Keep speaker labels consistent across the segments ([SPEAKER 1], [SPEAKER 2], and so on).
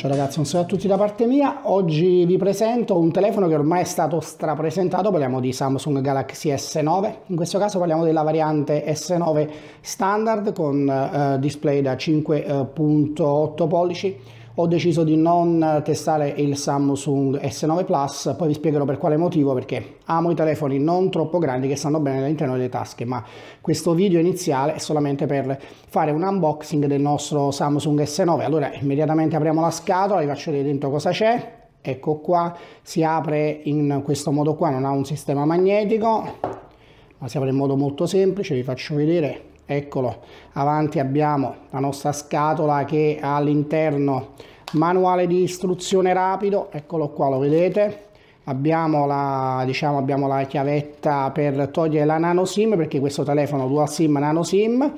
[SPEAKER 1] Ciao ragazzi, un saluto a tutti da parte mia. Oggi vi presento un telefono che ormai è stato strapresentato, parliamo di Samsung Galaxy S9. In questo caso parliamo della variante S9 standard con eh, display da 5.8 eh, pollici ho deciso di non testare il Samsung S9 Plus, poi vi spiegherò per quale motivo, perché amo i telefoni non troppo grandi che stanno bene all'interno delle tasche, ma questo video iniziale è solamente per fare un unboxing del nostro Samsung S9. Allora immediatamente apriamo la scatola, vi faccio vedere dentro cosa c'è. Ecco qua, si apre in questo modo qua, non ha un sistema magnetico, ma si apre in modo molto semplice, vi faccio vedere, eccolo, avanti abbiamo la nostra scatola che all'interno manuale di istruzione rapido eccolo qua lo vedete abbiamo la, diciamo, abbiamo la chiavetta per togliere la nano sim perché questo telefono dual sim nano sim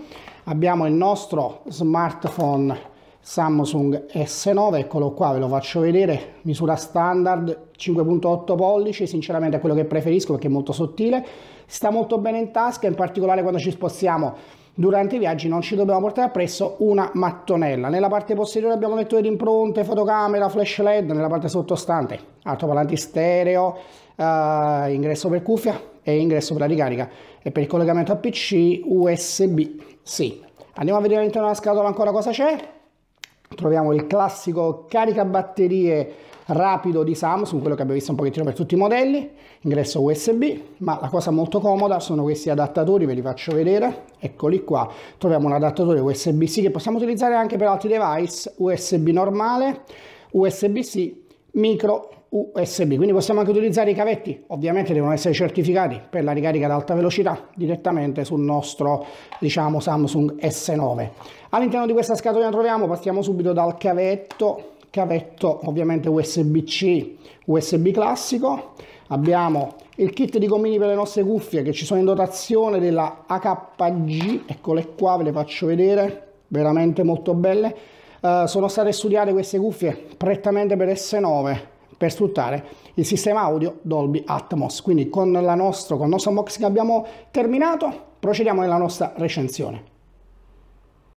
[SPEAKER 1] abbiamo il nostro smartphone Samsung S9, eccolo qua, ve lo faccio vedere, misura standard, 5.8 pollici, sinceramente è quello che preferisco perché è molto sottile, sta molto bene in tasca, in particolare quando ci spostiamo durante i viaggi non ci dobbiamo portare appresso una mattonella. Nella parte posteriore abbiamo lettore le impronte, fotocamera, flash LED, nella parte sottostante altoparlanti stereo, eh, ingresso per cuffia e ingresso per la ricarica e per il collegamento a PC USB. Sì. Andiamo a vedere all'interno della scatola ancora cosa c'è troviamo il classico caricabatterie rapido di Samsung, quello che abbiamo visto un pochettino per tutti i modelli, ingresso USB, ma la cosa molto comoda sono questi adattatori, ve li faccio vedere, eccoli qua, troviamo un adattatore USB-C che possiamo utilizzare anche per altri device, USB normale, USB-C, micro USB, quindi possiamo anche utilizzare i cavetti, ovviamente devono essere certificati per la ricarica ad alta velocità direttamente sul nostro diciamo, Samsung S9. All'interno di questa scatola ne troviamo, partiamo subito dal cavetto, cavetto ovviamente USB-C, USB classico, abbiamo il kit di gommini per le nostre cuffie che ci sono in dotazione della AKG, eccole qua, ve le faccio vedere, veramente molto belle, uh, sono state studiate queste cuffie prettamente per S9, per sfruttare il sistema audio Dolby Atmos. Quindi con, nostro, con il nostro unboxing abbiamo terminato, procediamo nella nostra recensione.